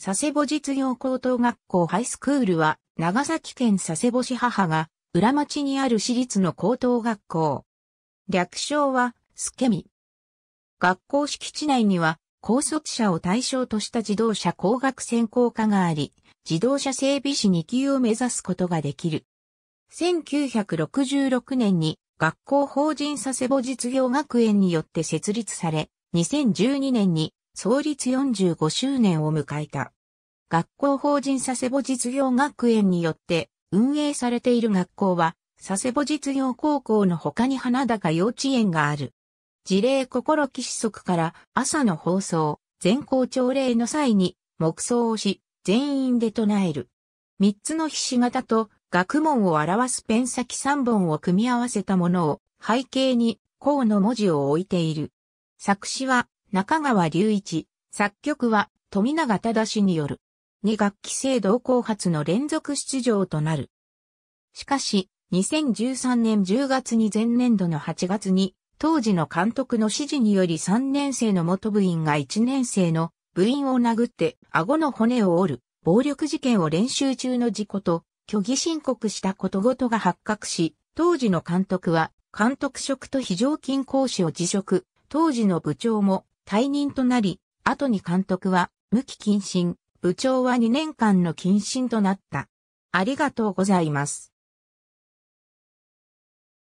佐世保実業高等学校ハイスクールは、長崎県佐世保市母が、裏町にある私立の高等学校。略称は、スケミ。学校敷地内には、高卒者を対象とした自動車工学専攻科があり、自動車整備士2級を目指すことができる。1966年に学校法人佐世保実業学園によって設立され、2012年に創立45周年を迎えた。学校法人佐世保実業学園によって運営されている学校は、佐世保実業高校の他に花高幼稚園がある。事例心騎子則から朝の放送、全校朝礼の際に、黙想をし、全員で唱える。三つのひし形と学問を表すペン先三本を組み合わせたものを背景に、項の文字を置いている。作詞は中川隆一、作曲は富永忠による。2学期制同後発の連続出場となる。しかし、2013年10月に前年度の8月に、当時の監督の指示により3年生の元部員が1年生の部員を殴って顎の骨を折る暴力事件を練習中の事故と虚偽申告したことごとが発覚し、当時の監督は監督職と非常勤講師を辞職、当時の部長も退任となり、後に監督は無期謹慎、部長は2年間の謹慎となった。ありがとうございます。